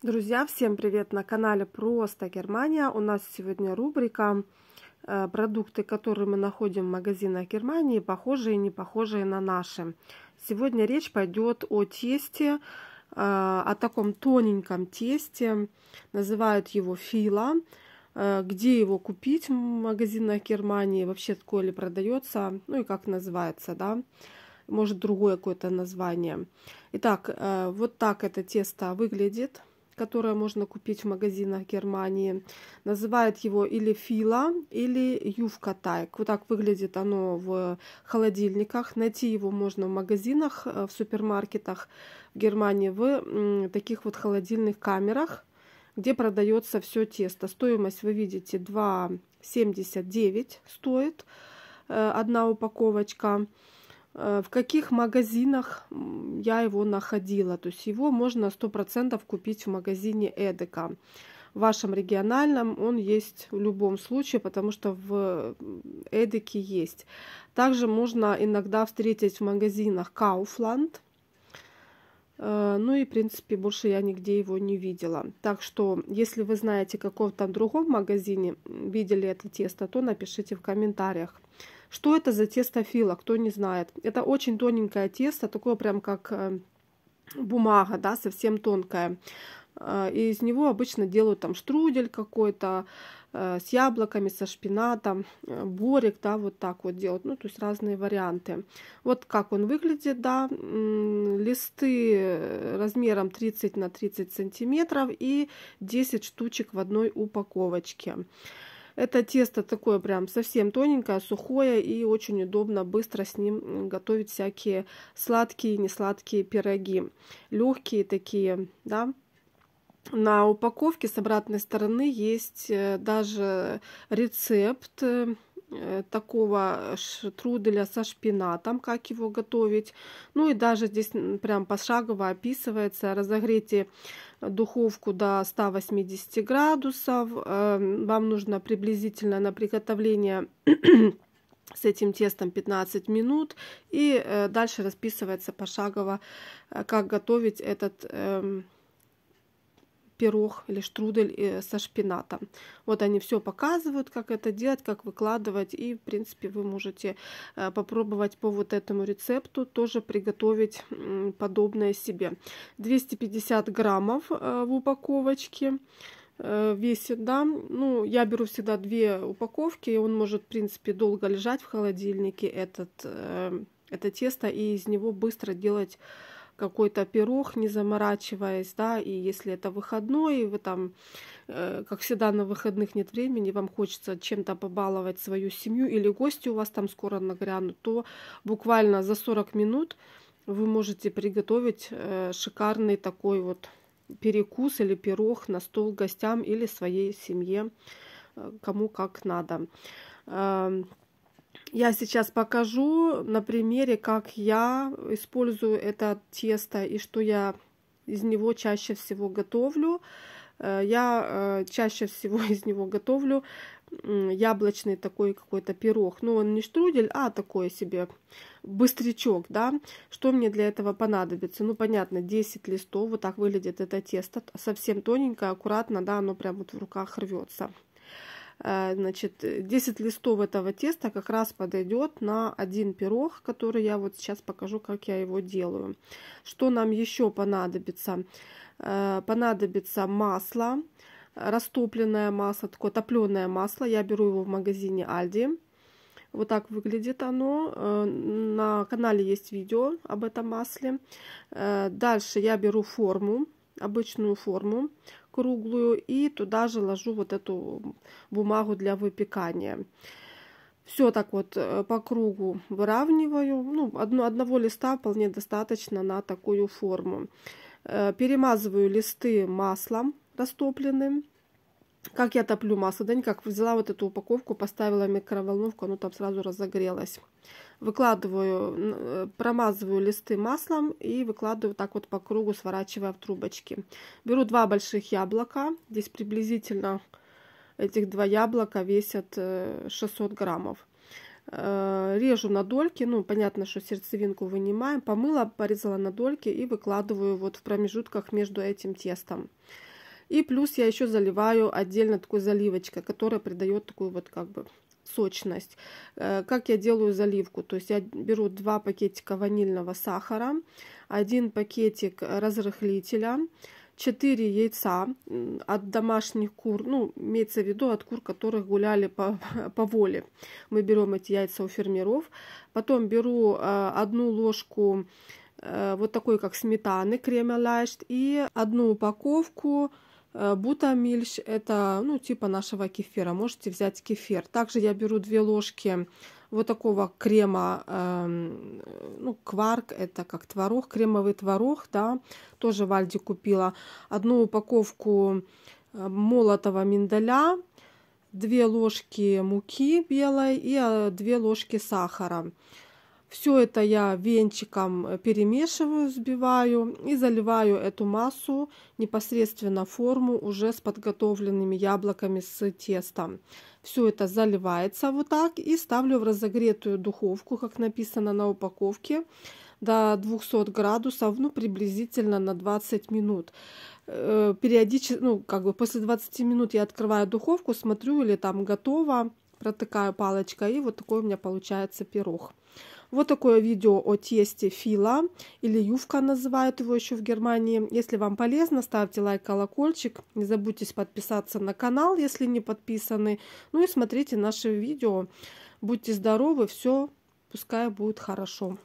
Друзья, всем привет на канале Просто Германия. У нас сегодня рубрика э, продукты, которые мы находим в магазинах Германии, похожие и не похожие на наши. Сегодня речь пойдет о тесте, э, о таком тоненьком тесте. Называют его фила. Э, где его купить в магазинах Германии, вообще такое ли продается, ну и как называется, да может другое какое-то название. Итак, вот так это тесто выглядит которое можно купить в магазинах Германии. Называют его или фила, или ювка тайк. Вот так выглядит оно в холодильниках. Найти его можно в магазинах, э, в супермаркетах в Германии, в таких вот холодильных камерах где продается все тесто. Стоимость вы видите 2,79 стоит э, одна упаковочка. Э, в каких магазинах я его находила. То есть его можно 100% купить в магазине Эдека. В вашем региональном он есть в любом случае, потому что в Эдеке есть. Также можно иногда встретить в магазинах Кауфланд. Э, ну и, в принципе, больше я нигде его не видела. Так что, если вы знаете, какого-то другом магазине видели это тесто, то напишите в комментариях. Что это за тесто фила, кто не знает? Это очень тоненькое тесто, такое прям как э, бумага, да, совсем тонкая. Э, и из него обычно делают там штрудель какой-то э, с яблоками, со шпинатом, борик, да, вот так вот делают. Ну, то есть разные варианты. Вот как он выглядит, да, листы размером 30 на 30 сантиметров и 10 штучек в одной упаковочке. Это тесто такое прям совсем тоненькое, сухое и очень удобно быстро с ним готовить всякие сладкие, и несладкие пироги. Легкие такие, да. На упаковке с обратной стороны есть э, даже рецепт э, такого штруделя со шпинатом, как его готовить. Ну и даже здесь прям пошагово описывается. Разогрейте духовку до 180 градусов. Эм, вам нужно приблизительно на приготовление с этим тестом 15 минут и э, дальше расписывается пошагово, э, как готовить этот эм, пирог или штрудель э, со шпинатом. Вот они все показывают, как это делать, как выкладывать. И, в принципе, вы можете э, попробовать по вот этому рецепту тоже приготовить подобное себе. 250 граммов э, в упаковочке весит, да. Ну, я беру всегда две упаковки, и он может, в принципе, долго лежать в холодильнике, этот, это тесто, и из него быстро делать какой-то пирог, не заморачиваясь, да, и если это выходной, и вы там, э, как всегда, на выходных нет времени, вам хочется чем-то побаловать свою семью или гости у вас там скоро нагрянут, то буквально за 40 минут вы можете приготовить э, шикарный такой вот перекус или пирог на стол гостям или своей семье, э, кому как надо. Эм, я сейчас покажу на примере, как я использую это тесто и что я из него чаще всего готовлю. Э, я э, чаще всего из него готовлю яблочный такой какой-то пирог. Но ну, он не штрудель, а такой себе быстрячок, да. Что мне для этого понадобится? Ну, понятно, 10 листов. Вот так выглядит это тесто. Совсем тоненькое, аккуратно, да, оно прям вот в руках рвется. Э, значит, 10 листов этого теста как раз подойдет на один пирог, который я вот сейчас покажу, как я его делаю. Что нам еще понадобится? Э, понадобится масло, растопленное масло, такое топленое масло. Я беру его в магазине Альди. Вот так выглядит оно. Э, на канале есть видео об этом масле. Дальше я беру форму обычную форму круглую и туда же ложу вот эту бумагу для выпекания. Все так вот э, по кругу выравниваю. Ну, одно, одного листа вполне достаточно на такую форму. Э, перемазываю листы маслом растопленным как я топлю масло? Да никак. Взяла вот эту упаковку, поставила микроволновку, оно там сразу разогрелось. Выкладываю, э, промазываю листы маслом и выкладываю так вот по кругу, сворачивая в трубочки. Беру два больших яблока. Здесь приблизительно этих два яблока весят 600 э, граммов. Э, режу на дольки, ну, понятно, что сердцевинку вынимаем. Помыла, порезала на дольки и выкладываю вот в промежутках между этим тестом. И плюс я еще заливаю отдельно такой заливочкой, которая придает такую вот как бы сочность. Э, как я делаю заливку? То есть я беру два пакетика ванильного сахара, один пакетик разрыхлителя, 4 яйца от домашних кур, ну, имеется в виду от кур, которых гуляли по, по воле. Мы берем эти яйца у фермеров. Потом беру э, одну ложку э, вот такой, как сметаны, крема лайшт, и одну упаковку Э, Бутамильш – это ну, типа нашего кефира. Можете взять кефир. Также я беру две ложки вот такого крема, э, ну, кварк, это как творог, кремовый творог, да, тоже в Альде купила. Одну упаковку э, молотого миндаля, две ложки муки белой и э, две ложки сахара. Все это я венчиком э, перемешиваю, взбиваю и заливаю эту массу непосредственно форму уже с подготовленными яблоками с тестом. Все это заливается вот так и ставлю в разогретую духовку, как написано на упаковке, до 200 градусов, ну приблизительно на 20 минут э, периодически, ну, как бы после 20 минут я открываю духовку, смотрю, или там готово, протыкаю палочкой, и вот такой у меня получается пирог. Вот такое видео о тесте фила или ювка называют его еще в Германии. Если вам полезно, ставьте лайк, колокольчик. Не забудьте подписаться на канал, если не подписаны. Ну и смотрите наши видео. Будьте здоровы, все, пускай будет хорошо.